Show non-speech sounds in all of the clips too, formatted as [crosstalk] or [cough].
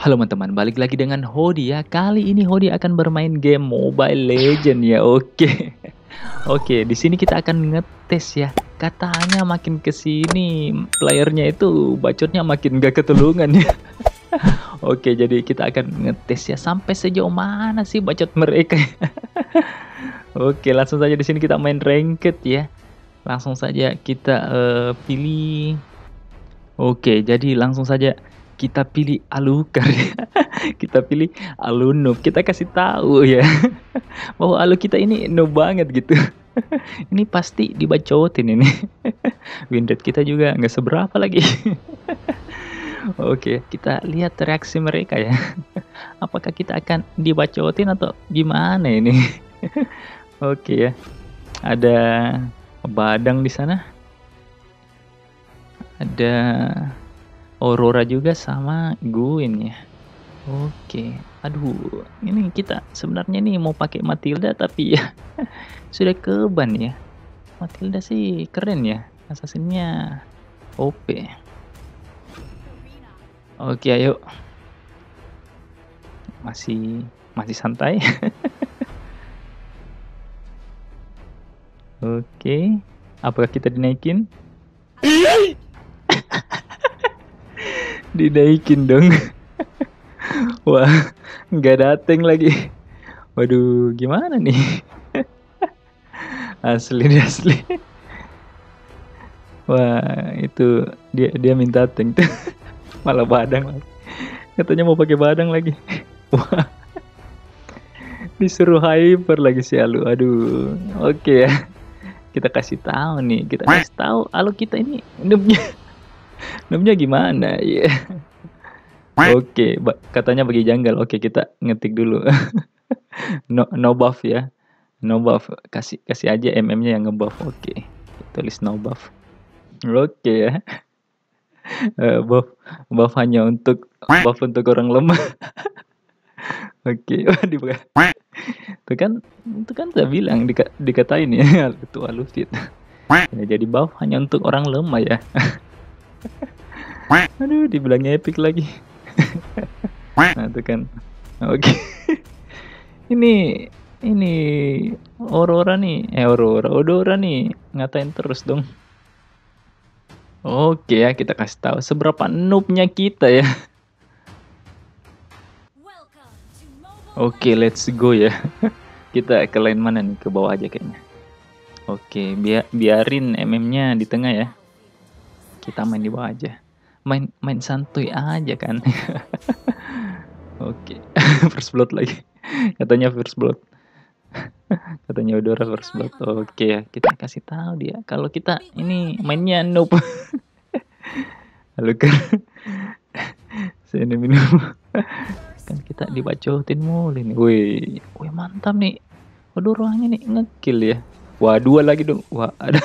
Halo teman-teman, balik lagi dengan Hodi ya. Kali ini Hodi akan bermain game Mobile Legend ya. Oke. [laughs] Oke, di sini kita akan ngetes ya. Katanya makin kesini playernya itu bacotnya makin gak ketulungan ya. [laughs] Oke, jadi kita akan ngetes ya sampai sejauh mana sih bacot mereka. [laughs] Oke, langsung saja di sini kita main ranked ya. Langsung saja kita uh, pilih Oke, jadi langsung saja kita pilih ya. [laughs] kita pilih alunub kita kasih tahu ya [laughs] bahwa Alu kita ini noob banget gitu [laughs] ini pasti dibacotin ini win kita juga nggak seberapa lagi Oke, kita lihat reaksi mereka ya. Apakah kita akan dibacotin atau gimana ini? Oke ya. Ada badang di sana. Ada Aurora juga sama Gwyn ya. Oke, aduh, ini kita sebenarnya nih mau pakai Matilda tapi ya [laughs] sudah keban ya. Matilda sih keren ya, assassinnya OP. Oke, ayo. Masih masih santai. [laughs] Oke, apakah kita dinaikin? dinaikin dong [laughs] wah nggak dateng lagi waduh gimana nih [laughs] asli asli wah itu dia dia minta tuh [laughs] malah badang lagi katanya mau pakai badang lagi wah disuruh hyper lagi si Alu aduh oke okay ya kita kasih tahu nih kita kasih tahu Alu kita ini noobnya Namanya gimana? ya? Yeah. Oke, okay, katanya bagi janggal. Oke, okay, kita ngetik dulu. [laughs] no, no buff ya. No buff. Kasih kasih aja MM-nya yang ngebuff. Oke. Okay. Tulis no buff. Oke okay, ya. Uh, [laughs] buff buff hanya untuk buff untuk orang lemah. [laughs] Oke, okay. Itu kan itu kan saya bilang dika, dikatain ya itu alufit. Ya, nah, jadi buff hanya untuk orang lemah ya. Aduh, dibilangnya epic lagi. nah, itu kan. Oke. Okay. ini ini Aurora nih, eh Aurora, Aurora nih ngatain terus dong. Oke okay, ya, kita kasih tahu seberapa noobnya kita ya. Oke, okay, let's go ya. kita ke lain mana nih? Ke bawah aja kayaknya. Oke, okay, bi biarin MM-nya di tengah ya kita main di bawah aja main main santuy aja kan [laughs] oke [laughs] first blood lagi katanya first blood [laughs] katanya udara first blood oke ya kita kasih tahu dia kalau kita ini mainnya nope halo kan sini minum kan kita dibacotin mulu nih woi woi mantap nih waduh ruangnya nih ngekill ya wah dua lagi dong wah ada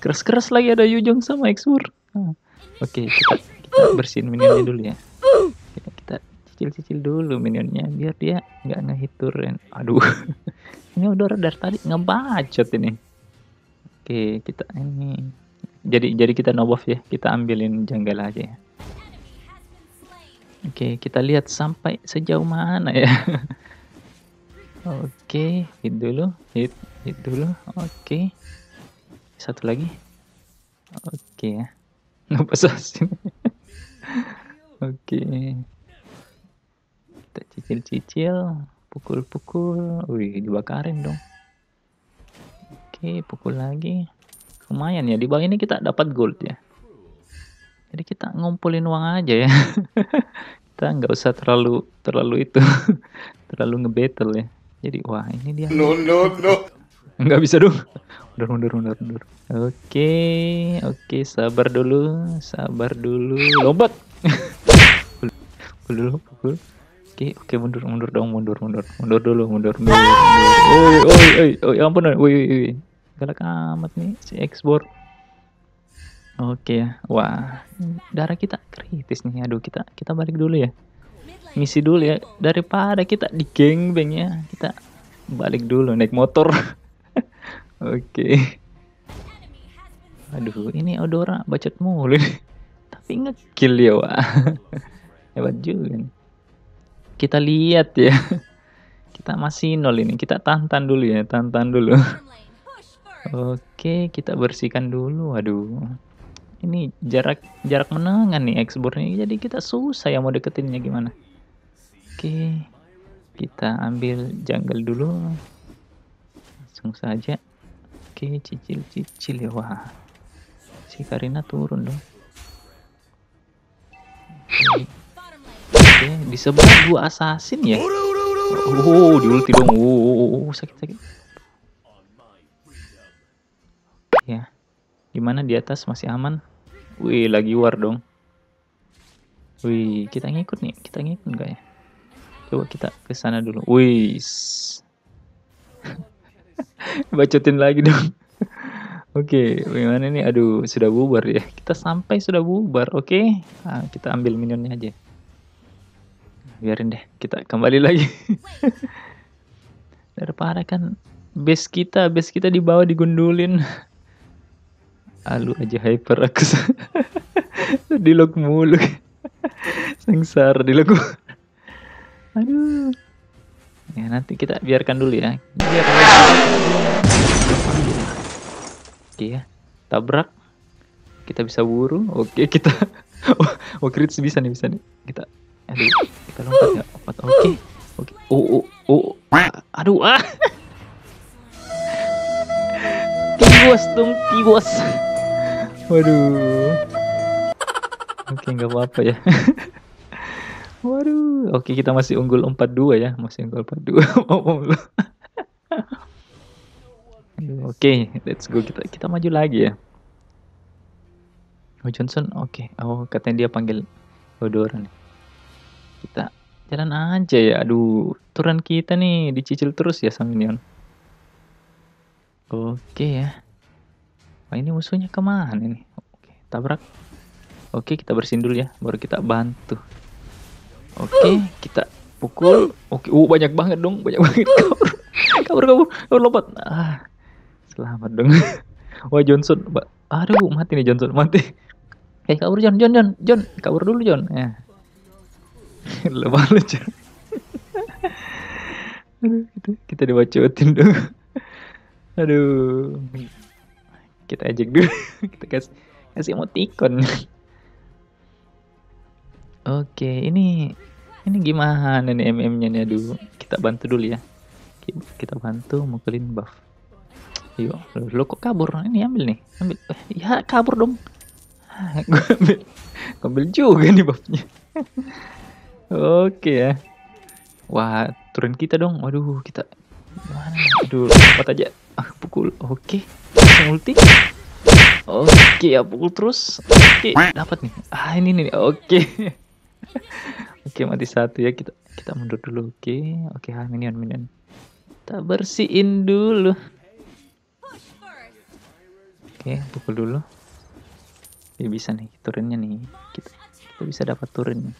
Keras-keras lagi ada Yujong sama Exur. Ah. Oke, kita, kita bersihin minionnya dulu ya. Kita, kita cicil-cicil dulu minionnya biar dia nggak ngehiturin. Aduh, [laughs] ini udah dari tadi ngebacot ini. Oke, kita ini jadi jadi kita nobof ya. Kita ambilin janggal aja ya. Oke, kita lihat sampai sejauh mana ya. [laughs] Oke, okay, hit dulu, hit, hit dulu. Oke satu lagi oke ya nggak sih oke kita cicil-cicil pukul-pukul wih dibakarin dong oke pukul lagi lumayan ya di bawah ini kita dapat gold ya jadi kita ngumpulin uang aja ya [laughs] kita nggak usah terlalu terlalu itu [laughs] terlalu ngebattle ya jadi wah ini dia no no no nggak bisa dong mundur mundur mundur mundur oke okay, oke okay, sabar dulu sabar dulu lompat dulu pukul oke oke mundur mundur dong mundur mundur mundur dulu mundur mundur oi oi oi oi ya ampun oi oi oi galak amat nih si ekspor oke okay, ya wah darah kita kritis nih aduh kita kita balik dulu ya misi dulu ya daripada kita di geng ya kita balik dulu naik motor Oke. Okay. Aduh, ini Odora bacot mulu. Tapi ngekill ya, Wak. [laughs] Hebat juga nih. Kita lihat ya. Kita masih nol ini. Kita tantan dulu ya, tantan dulu. Oke, okay, kita bersihkan dulu. Aduh. Ini jarak jarak menengah nih ekspornya. Jadi kita susah ya mau deketinnya gimana. Oke. Okay. Kita ambil jungle dulu. Langsung saja cicil cicil cicil ya wah si Karina turun dong oke okay. di sebelah dua assassin ya oh di ulti dong oh, sakit sakit ya gimana di atas masih aman wih lagi war dong wih kita ngikut nih kita ngikut enggak ya coba kita ke sana dulu wih [laughs] bacotin lagi dong. Oke, okay, bagaimana nih? Aduh, sudah bubar ya. Kita sampai sudah bubar, oke? Okay? Nah, kita ambil minionnya aja. Biarin deh, kita kembali lagi. [laughs] Daripada kan base kita, base kita dibawa digundulin. Alu aja hyper aku. [laughs] di lock mulu. Sengsara di Aduh. Ya nanti kita biarkan dulu ya. Biarkan dulu. Ya. Oke ya, tabrak. Kita bisa buru. Oke kita. [laughs] oh, kritis oh, bisa nih bisa nih. Kita. Aduh, kita lompat ya Lompat. Oke. Oke. Oh, oh, oh. Aduh, ah. [laughs] Tiwas dong, tiwas. Waduh. Oke, nggak apa-apa ya. [laughs] Waduh, oke kita masih unggul 4-2 ya, masih unggul 4-2. [laughs] [laughs] oke, okay, let's go kita kita maju lagi ya. Oh Johnson, oke. Okay. Oh katanya dia panggil nih. Kita jalan aja ya. Aduh, turan kita nih dicicil terus ya sang Minion. Oke okay, ya. Wah oh, ini musuhnya kemana ini? Oke, tabrak. Oke kita bersin dulu ya, baru kita bantu. Oke, kita pukul. Oke, okay. uh banyak banget dong, banyak banget. [laughs] Kabur, kabur, kabur, kabur lompat. Ah, selamat dong. [laughs] Wah Johnson, Mbak. Aduh, mati nih Johnson, mati. [laughs] Eh, kabur John, John, John, John, kabur dulu John. Ya. Lebar lucu. Aduh, kita, kita dibacotin dong. Aduh. Kita ejek dulu. kita kasih kasih emoticon. Oke, ini ini gimana nih MM-nya nih aduh. Kita bantu dulu ya. Kita bantu mukulin buff. Yuk, lu, kok kabur? Ini ambil nih. Ambil. Eh, ya, kabur dong. Ah, Gue ambil. Gua ambil juga nih buffnya. Oke ya. Wah, turun kita dong. Waduh, kita mana? Aduh, cepat aja. Ah, pukul. Oke. Okay. ulti. Oke, ya pukul terus. Oke, dapat nih. Ah, ini nih. Oke oke mati satu ya kita kita mundur dulu oke okay. oke okay, minion minion kita bersihin dulu oke okay, pukul dulu ya, bisa nih turunnya nih kita kita bisa dapat turun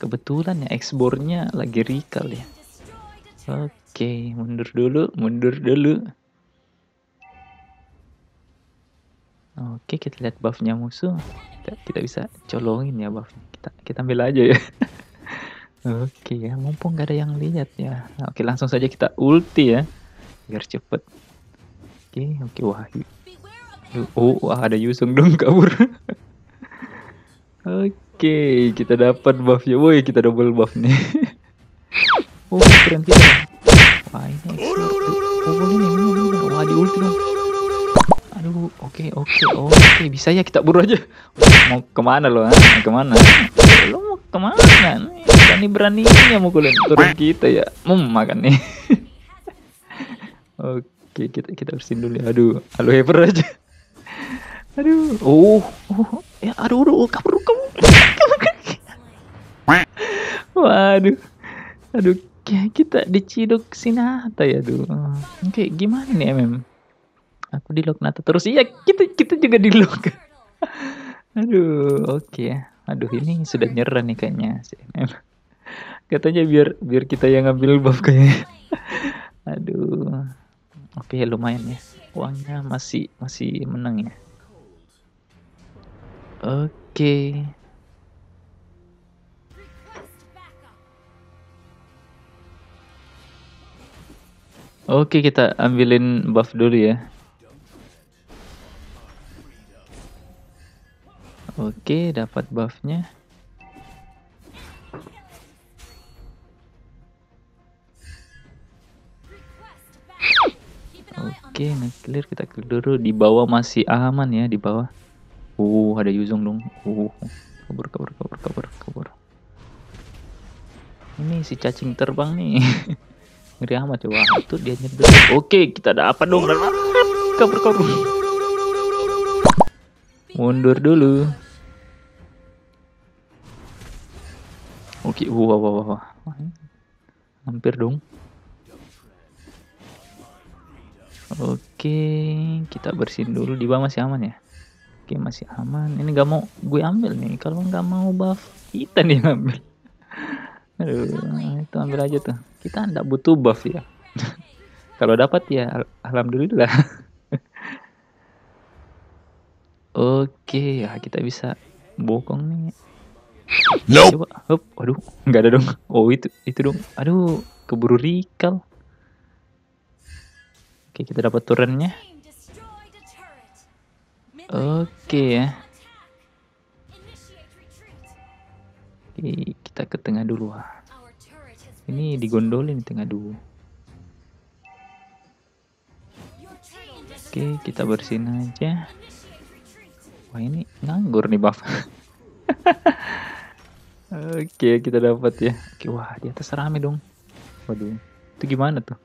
kebetulan ya ekspornya lagi recall ya oke okay, mundur dulu mundur dulu Oke, kita lihat buffnya musuh. Kita, kita bisa colongin ya buffnya. Kita, kita ambil aja ya. [laughs] Oke ya, mumpung gak ada yang lihat ya. oke, langsung saja kita ulti ya. Biar cepet. Oke, oke, wah. Oh, wah ada Yusung dong [laughs] kabur. oke, kita dapat buffnya. Woi, kita double buff nih. [laughs] oh, keren kita. Wah, ini. Oh, ini, ini, ini. Wah, di ulti dong dulu. Oke, oke, oke. Bisa ya kita buru aja. Mau kemana lo? Ha? kemana? Lo mau kemana? Berani beraninya mukulin turun kita ya. Mau makan nih. [laughs] oke, kita kita bersin dulu ya. Aduh, alu hever aja. Aduh, oh, oh, ya aduh, aduh, oh, kabur, kamu. Waduh, aduh, kita diciduk sinata ya, aduh. Oke, gimana nih, mm? aku di lock Nata terus iya kita kita juga di lock [laughs] aduh oke okay. aduh ini sudah nyerah nih kayaknya [laughs] katanya biar biar kita yang ngambil buff kayaknya [laughs] aduh oke okay, lumayan ya uangnya masih masih menang ya oke okay. Oke, kita ambilin buff dulu ya. Oke, dapat buffnya. Oke, nge-clear kita clear dulu. Di bawah masih aman ya, di bawah. Uh, ada Yuzong dong. Uh, kabur, kabur, kabur, kabur, kabur. Ini si cacing terbang nih. [laughs] Ngeri amat coba. Ya, Itu dia nyedot. Oke, kita dapat dong. Kabur, kabur. Mundur dulu. Oke, wah wah wah. Hampir dong. Oke, kita bersihin dulu. Di bawah masih aman ya? Oke, masih aman. Ini gak mau gue ambil nih. Kalau nggak mau buff, kita nih ambil. Aduh, itu ambil aja tuh. Kita nggak butuh buff ya. [laughs] Kalau dapat ya alhamdulillah. [laughs] Oke, ya, kita bisa bokong nih. Nope. Coba, hop, aduh, nggak ada dong. Oh itu, itu dong. Aduh, keburu recall. Oke, kita dapat turunnya. Oke ya. Oke, kita ke tengah dulu. ah. Ini digondolin tengah dulu. Oke, kita bersihin aja. Wah ini nganggur nih buff. [laughs] Oke, kita dapat ya. Oke, wah di atas rame dong. Waduh. Itu gimana tuh?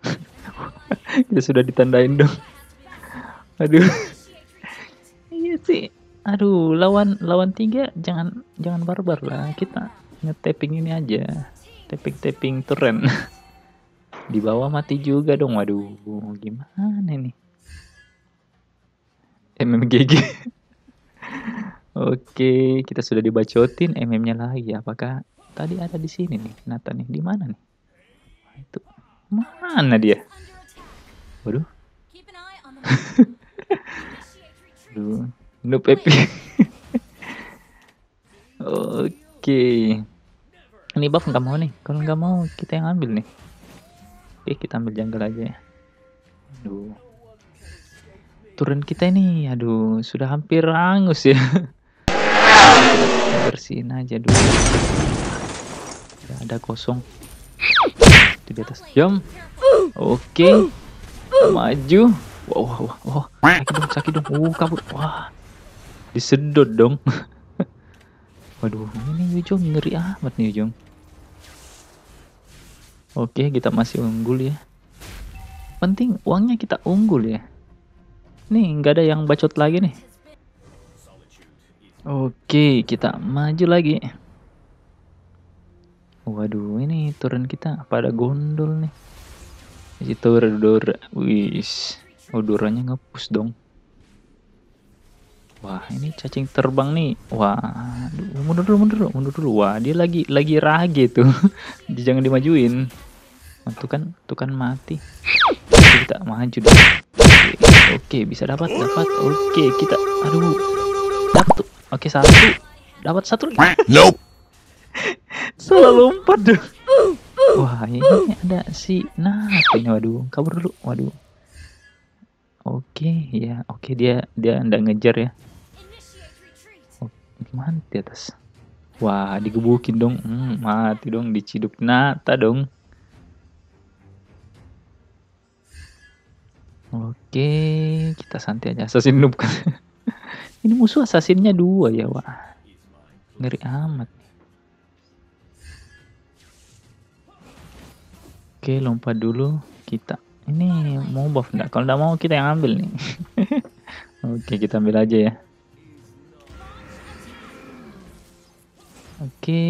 [laughs] kita sudah ditandain dong. Aduh. Iya sih. Aduh, lawan lawan tiga jangan jangan barbar lah. Kita nge-tapping ini aja. Tapping-tapping turn. [laughs] di bawah mati juga dong. Waduh, gimana nih? MMGG. [laughs] Oke, kita sudah dibacotin MM-nya lagi. Apakah tadi ada di sini nih? Nata nih, di mana nih? Itu mana dia? Waduh. [laughs] Aduh, noob epic. [laughs] Oke. Ini buff nggak mau nih. Kalau nggak mau kita yang ambil nih. Oke, kita ambil jungle aja ya. Aduh. Turun kita ini, aduh, sudah hampir hangus ya. [laughs] bersihin aja dulu ya, ada kosong di atas jam oke okay. maju wow wow wow sakit dong sakit dong uh kabur wah disedot dong [laughs] waduh ini ujung ngeri amat nih ujung. oke okay, kita masih unggul ya penting uangnya kita unggul ya nih nggak ada yang bacot lagi nih Oke, kita maju lagi. Waduh, ini turun kita pada gondol nih. Ini turun dur, wis, odorannya ngepus dong. Wah, ini cacing terbang nih. Wah, aduh, mundur dulu, mundur dulu, mundur dulu. Wah, dia lagi lagi rage tuh. [laughs] Jangan dimajuin. Oh, tuh kan, tuh kan mati. Kita maju dong. Oke, oke bisa dapat, dapat. Oke, kita aduh. takut. Oke satu, dapat satu lagi. Nope. [laughs] Salah lompat deh. Wah ini ada si Nah ini waduh kabur dulu waduh. Oke ya oke dia dia ndak ngejar ya. Oh, mana di atas? Wah digebukin dong, hmm, mati dong diciduk nata dong. Oke kita santai aja assassin noob kan. [laughs] Ini musuh asasinnya dua ya, wah. Ngeri amat. Oke, lompat dulu kita. Ini mau buff enggak? Kalau enggak mau kita yang ambil nih. [laughs] Oke, kita ambil aja ya. Oke,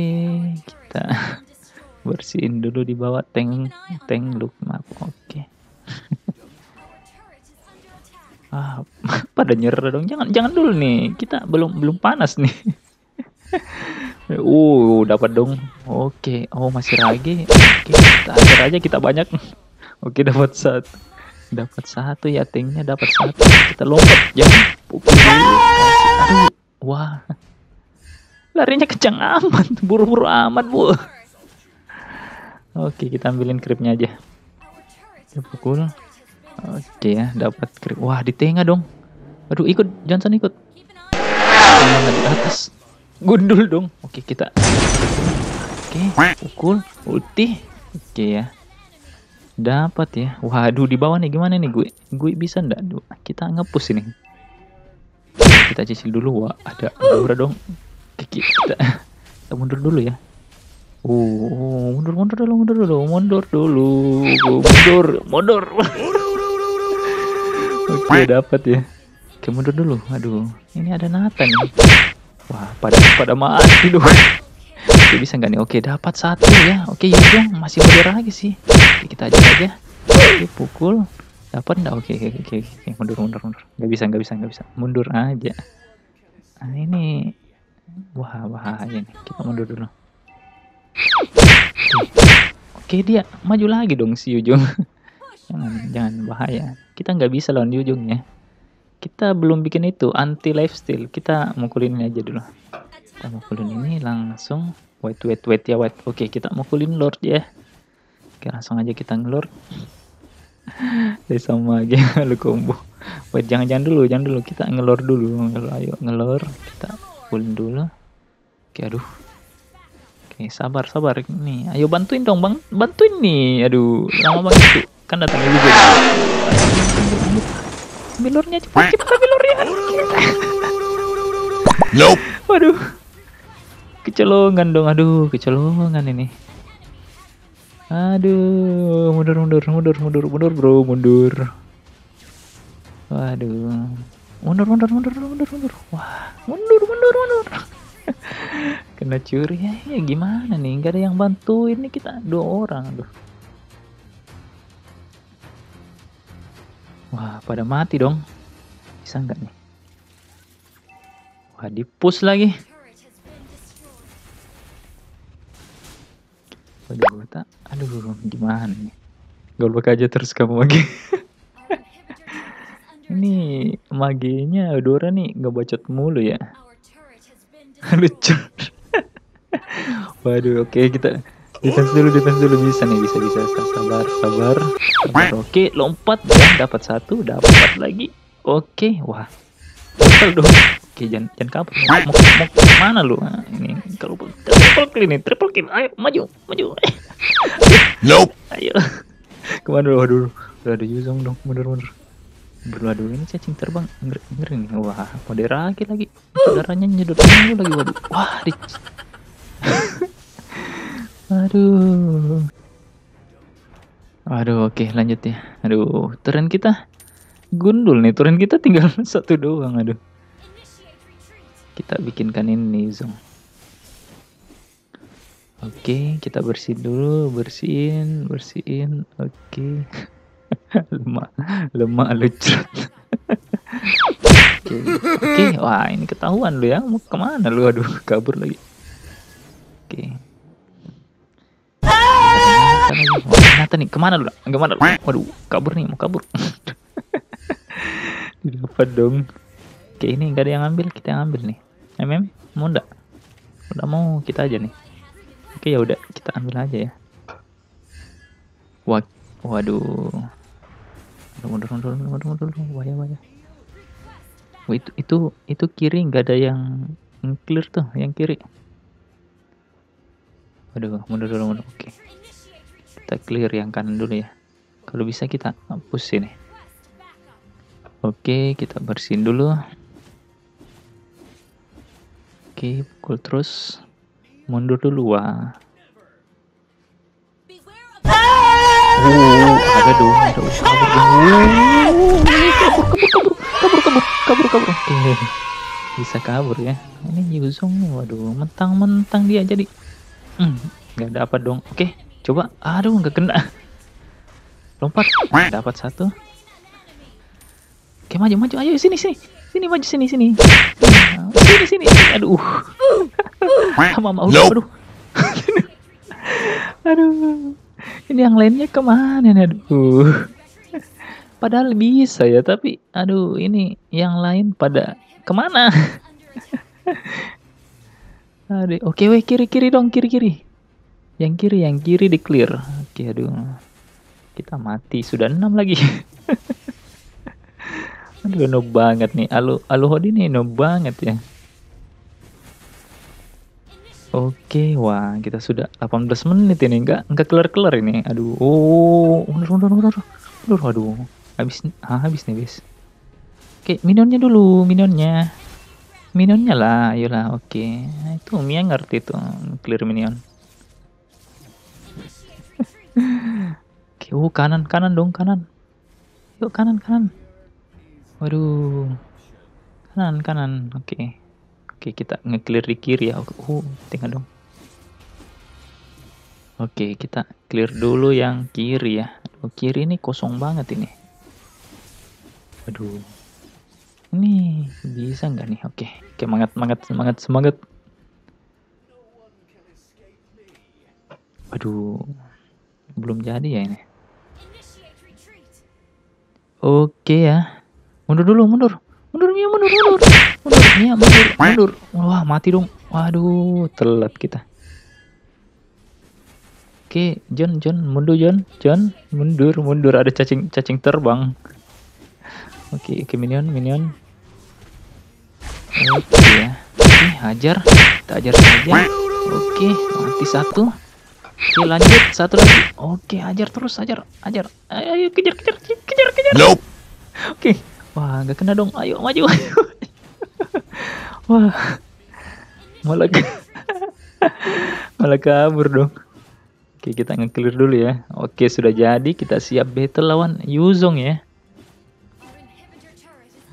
kita [laughs] bersihin dulu di bawah tank tank look map. Oke. ah, [laughs] pada nyerah dong jangan jangan dulu nih kita belum belum panas nih [laughs] uh dapat dong oke okay. oh masih lagi oke okay, kita akhir aja kita banyak [laughs] oke okay, dapat satu dapat satu ya tingnya dapat satu kita lompat jangan pukul wah larinya kencang amat buru-buru amat bu oke okay, kita ambilin kripnya aja kita pukul Oke ya, dapat krim. Wah, di tengah dong. Aduh, ikut Johnson ikut. Jangan di atas. Gundul dong. Oke, kita. Oke, pukul, ulti. Oke ya. Dapat ya. Waduh, di bawah nih gimana nih gue? Gue bisa ndak? Kita ngepus ini. Kita cicil dulu. Wah, ada Aura dong. Kita, kita mundur dulu ya. Uh, mundur mundur dulu, mundur dulu, mundur dulu, mundur, mundur. Oke, okay, dapat ya. Oke, mundur dulu. Aduh, ini ada Nathan. Wah, pada pada mati dong. Oke, bisa nggak nih? Oke, dapat satu ya. Oke, Yuzhou masih mundur lagi sih. Oke, kita aja aja. Oke, pukul. Dapat nggak? Oke, oke, oke, oke. Mundur, mundur, mundur. Gak bisa, nggak bisa, nggak bisa. Mundur aja. Nah, ini wah wah nih. Kita mundur dulu. Oke, dia maju lagi dong si Yujung jangan bahaya kita nggak bisa lawan di ujungnya kita belum bikin itu anti lifestyle kita mukulin ini aja dulu kita mukulin ini langsung wait wait wait ya wait oke kita mukulin lord ya oke langsung aja kita ngelord dari [laughs] eh, sama aja [laughs] lu combo wait jangan jangan dulu jangan dulu kita ngelor dulu ngelor ayo ngelor kita pulin dulu oke aduh oke sabar sabar nih ayo bantuin dong bang bantuin nih aduh lama banget tuh kan datangnya juga milurnya cepat cepat milurnya nope waduh Kecelongan dong aduh kecelongan ini aduh mundur mundur mundur mundur mundur bro mundur waduh mundur mundur mundur mundur mundur wah mundur mundur mundur [laughs] kena curi ya, ya gimana nih nggak ada yang bantuin nih kita dua orang aduh Wah, pada mati dong. Bisa nggak nih? Wah, dipus lagi. Waduh, gue tak. Aduh, gimana nih? Gak lupa aja terus kamu lagi. [laughs] Ini maginya Dora nih nggak bacot mulu ya. [laughs] Lucu. Waduh, oke okay, kita Defense dulu, defense dulu bisa nih, bisa bisa. Sabar, sabar. sabar. Oke, lompat, dapat satu, dapat lagi. Oke, wah. Triple dong. Oke, jangan jangan kabur. Mau, mau, mana lu? Nah, ini kalau triple kill ini, triple kill. Ayo maju, maju. [laughs] Nope. Ayo. Kemana lu? dulu? udah ada Yuzong dong, mundur mundur. Berdua dulu ini cacing terbang ngeri ngeri. Wah, mau lagi lagi. Darahnya nyedot lagi waduh. Wah, di Aduh. Aduh, oke okay, lanjut ya. Aduh, turun kita gundul nih. Turun kita tinggal [laughs] satu doang, aduh. Kita bikinkan ini zong. Oke, okay, kita bersihin dulu, bersihin, bersihin. Oke. Okay. [laughs] lemah lemak lucut. Oke, okay. okay. wah ini ketahuan lu ya. Mau kemana lu? Aduh, kabur lagi. Oke. Okay ternyata nih kemana lu kemana lu waduh kabur nih mau kabur [laughs] apa dong oke ini gak ada yang ambil kita yang ambil nih mm mau enggak? udah mau kita aja nih oke ya udah kita ambil aja ya Wah, waduh mundur mundur mundur mundur mundur waya waya Wah, itu itu itu kiri gak ada yang clear tuh yang kiri waduh mundur mundur mundur oke okay kita clear yang kanan dulu ya kalau bisa kita hapus sini oke kita bersihin dulu oke pukul terus mundur dulu wah uh, ada dong ada usaha kabur kabur kabur kabur kabur oke bisa kabur ya ini Yuzong waduh mentang-mentang dia jadi hmm, nggak ada apa dong oke Coba, aduh nggak kena. Lompat, dapat satu. Oke maju maju, ayo sini sini, sini maju sini sini, sini sini. Aduh, sama mau aduh. [laughs] aduh, ini yang lainnya kemana nih aduh. Padahal bisa ya, tapi aduh ini yang lain pada kemana? [laughs] Aduh, oke, okay, kiri kiri dong kiri kiri. Yang kiri, yang kiri di clear. Oke, aduh. Kita mati. Sudah enam lagi. [laughs] aduh, no banget nih. Alu alu hodi nih no banget ya. Oke, wah kita sudah 18 menit ini enggak enggak kelar-kelar ini. Aduh, oh, mundur mundur mundur. Mundur aduh. Habis ah, habis nih, bis. Oke, minionnya dulu, minionnya. Minionnya lah, ayolah. Oke. Itu Mia ngerti tuh clear minion. Oke, oh kanan kanan dong kanan. Yuk kanan kanan. Waduh. Kanan kanan. Oke. Okay. Oke, okay, kita nge-clear di kiri ya. Oh, tinggal dong. Oke, okay, kita clear dulu yang kiri ya. Aduh, kiri ini kosong banget ini. Aduh. Ini bisa nggak nih? Oke. Oke, semangat semangat semangat semangat. Aduh belum jadi ya ini. Oke ya. Mundur dulu, mundur. Mundur Mia, mundur, mundur. Mundur Mia, mundur, mundur. Wah, mati dong. Waduh, telat kita. Oke, John, John, mundur John. John, mundur, mundur. Ada cacing cacing terbang. Oke, oke minion, minion. Oke ya. Oke, hajar. Kita hajar saja. Oke, mati satu. Oke lanjut satu lagi. Oke ajar terus ajar ajar. Ayo kejar kejar kejar kejar. Nope. Oke. Wah nggak kena dong. Ayo maju. Ayo. [laughs] Wah malah [laughs] malah kabur dong. Oke kita nge dulu ya. Oke sudah jadi kita siap battle lawan Yuzong ya.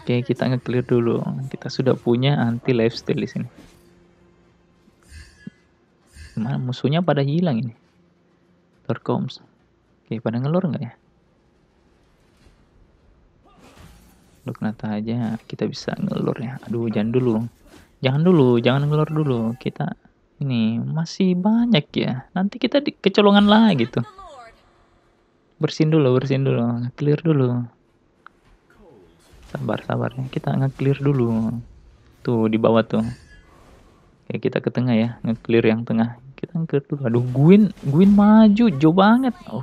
Oke kita nge dulu. Kita sudah punya anti lifestyle di sini. Mana musuhnya pada hilang ini. Lord Combs. Oke, pada ngelur nggak ya? nata aja kita bisa ngelur ya. Aduh, jangan dulu. Jangan dulu, jangan ngelur dulu. Kita ini masih banyak ya. Nanti kita kecolongan lagi gitu. Bersin dulu, bersin dulu. Clear dulu. Sabar, sabar ya. Kita nge-clear dulu. Tuh, di bawah tuh. Oke, kita ke tengah ya. Nge-clear yang tengah kita angker dulu aduh Gwyn Gwyn maju jauh banget oh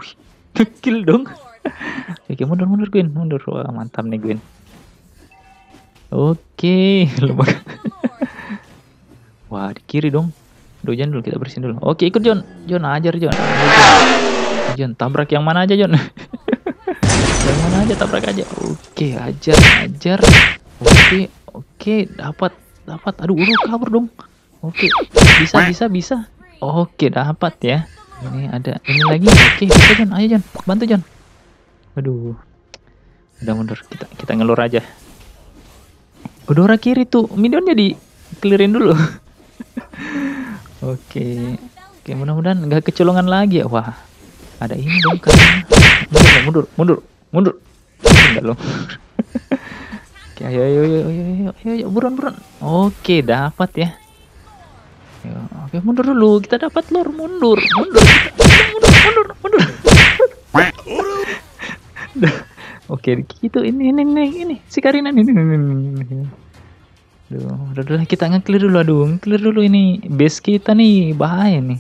[laughs] kill dong [laughs] oke mundur mundur Gwyn mundur wah mantap nih Gwyn oke lubang [laughs] wah di kiri dong Duh jangan dulu kita bersihin dulu oke ikut John John ajar John John tabrak yang mana aja John yang mana aja tabrak aja oke ajar ajar oke oke dapat dapat aduh udah kabur dong oke bisa bisa bisa Oke, dapat ya. Ini ada ini lagi. Oke, kita Jon, ayo Jon, bantu Jon. Aduh. Udah mundur. Kita kita ngelur aja. Godora kiri tuh. Minionnya di clearin dulu. Oke. Oke, mudah-mudahan nggak kecolongan lagi ya. Wah. Ada ini dong kan. Mundur, mundur, mundur, mundur. Enggak loh. Oke, ayo ayo ayo ayo ayo, ayo, ayo buruan buruan. Oke, dapat ya. Ya, oke mundur dulu, kita dapat lor mundur, mundur, mundur, mundur, mundur. [laughs] oke gitu ini ini ini ini si Karina ini. ini, ini. Duh, udah dulu kita nge-clear dulu aduh, clear dulu ini base kita nih bahaya nih.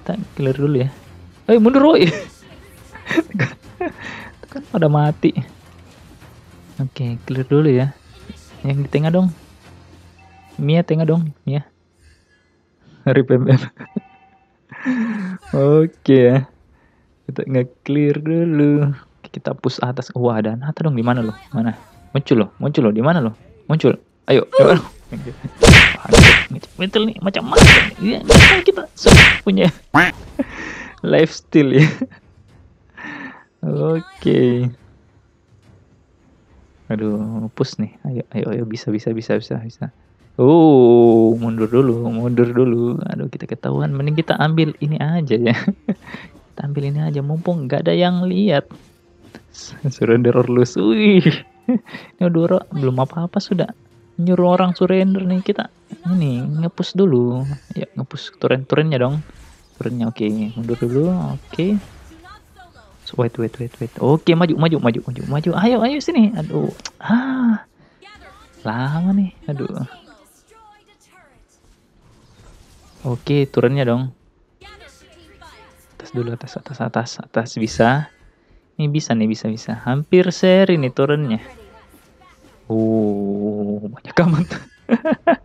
Kita clear dulu ya. Eh hey, mundur woi. [laughs] kan pada mati. Oke, okay, clear dulu ya. Yang di tengah dong. Mia tengah dong, Mia. Rip [laughs] Oke okay, ya. Kita nge-clear dulu. Kita push atas. Wah, ada Nata dong di mana lo? Mana? Muncul lo, muncul lo, di mana lo? Muncul. Ayo, ayo. Mental nih macam mana? Ya, kita punya [laughs] lifestyle ya. Oke. Okay. Aduh, push nih. Ayo, ayo, ayo bisa bisa bisa bisa bisa. Oh mundur dulu, mundur dulu. Aduh, kita ketahuan. Mending kita ambil ini aja ya. [laughs] kita ambil ini aja, mumpung nggak ada yang lihat. [laughs] surrender or lose. Wih, [laughs] ini Odoro belum apa-apa sudah nyuruh orang surrender nih kita. Ini ngepus dulu. Ya ngepus turn-turnnya dong. Turnnya oke, okay. mundur dulu. Oke. Okay. So, wait, wait, wait, wait. Oke, okay, maju, maju, maju, maju, maju. Ayo, ayo sini. Aduh, ah, lama nih. Aduh. Oke, turunnya dong. Atas dulu, atas, atas, atas, atas bisa. Ini bisa nih, bisa, bisa. Hampir seri nih turunnya. Oh, banyak amat.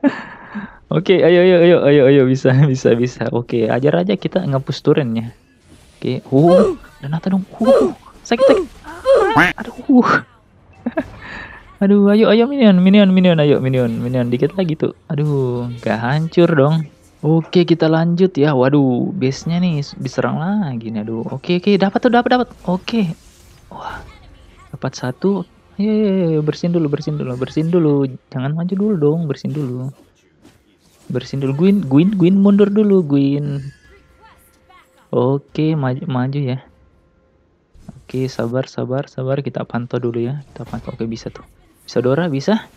[laughs] Oke, ayo, ayo, ayo, ayo, ayo, bisa, bisa, bisa. Oke, ajar aja kita ngapus turunnya. Oke, uh, Renata dong. Uh, sakit, sakit. Aduh. [laughs] Aduh, ayo, ayo, minion, minion, minion, ayo, minion, minion, dikit lagi tuh. Aduh, gak hancur dong. Oke, kita lanjut ya. Waduh, base-nya nih diserang lagi nih. Aduh. Oke, oke, dapat tuh, dapat, dapat. Oke. Wah. Dapat satu. Ye, iya, iya, iya, bersin dulu, bersin dulu, bersin dulu. Jangan maju dulu dong, bersin dulu. Bersin dulu, Guin, Guin, Guin mundur dulu, Guin. Oke, maju, maju ya. Oke, sabar, sabar, sabar. Kita pantau dulu ya. Kita pantau. Oke, bisa tuh. Bisa Dora, bisa.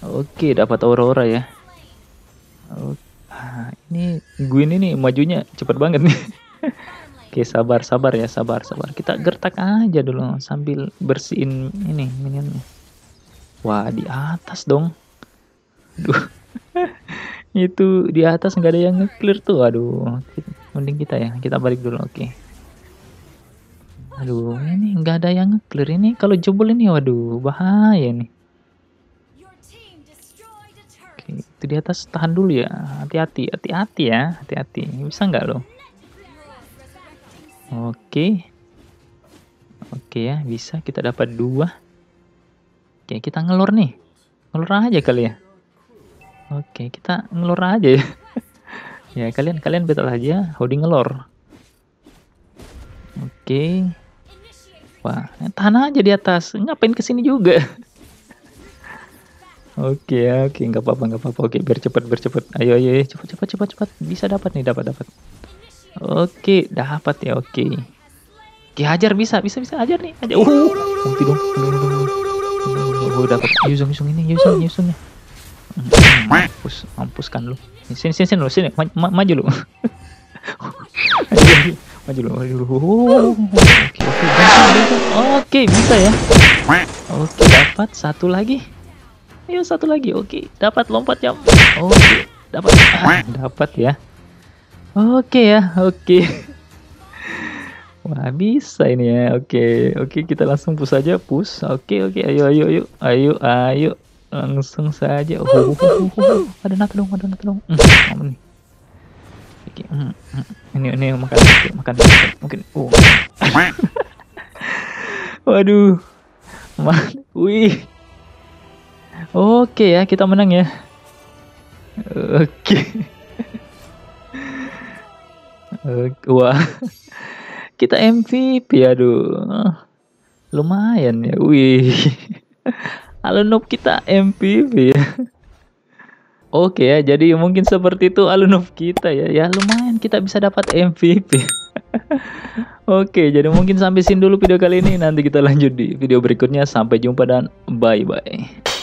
Oke, dapat Aurora ya. Oke ini gue ini nih majunya cepet banget nih. [laughs] Oke sabar sabar ya sabar sabar. Kita gertak aja dulu sambil bersihin ini minionnya. Wah di atas dong. Duh. [laughs] Itu di atas nggak ada yang clear tuh. Aduh. Mending kita ya. Kita balik dulu. Oke. Okay. Aduh ini nggak ada yang clear ini. Kalau jebol ini waduh bahaya nih. Oke, itu di atas tahan dulu ya. Hati-hati, hati-hati ya, hati-hati. Bisa nggak lo? Oke. Oke ya, bisa. Kita dapat dua. Oke, kita ngelor nih. ngelor aja kali ya. Oke, kita ngelor aja ya. [laughs] ya, kalian kalian betul aja holding ngelor. Oke. Wah, eh, tahan aja di atas. Ngapain kesini juga? [laughs] Oke okay, oke nggak apa-apa nggak apa-apa. Oke biar cepet biar cepet Ayo ayo cepat cepat cepat cepat. Bisa dapat nih dapat dapat. Oke dapat ya oke. okay. hajar bisa bisa bisa hajar nih. Hajar. Uh, nanti dong. Oh dapat. Yusung Yusung ini Yusung Yusung ya. Mampus mampus kan lu. Sini sini sini lu sini ma [laughs] maju lu. maju lu maju lu. Oke oke oke bisa ya. Oke dapat satu lagi. Ayo satu lagi. Oke, okay. dapat lompat jam. Oke, okay. dapat. Ah, [laughs] dapat ya. Oke okay ya, oke. Okay. [laughs] Wah, bisa ini ya. Oke, okay. oke okay, kita langsung push aja, push. Oke, okay, oke. Okay. Ayo, ayo, ayo. Ayo, ayo. Langsung saja. Oh, oh, oh, oh. oh, oh. Ada nata dong, ada dong. Hmm, hmm, hmm, ini. Ini ini makan makan mungkin. Oh. [laughs] Waduh. Wih. Oke ya, kita menang ya. Oke. Wah. Kita MVP aduh. Lumayan ya. Wih. Alunop kita MVP ya. Oke ya, jadi mungkin seperti itu alunop kita ya. Ya lumayan kita bisa dapat MVP. Oke, jadi mungkin sampai sini dulu video kali ini. Nanti kita lanjut di video berikutnya. Sampai jumpa dan bye-bye.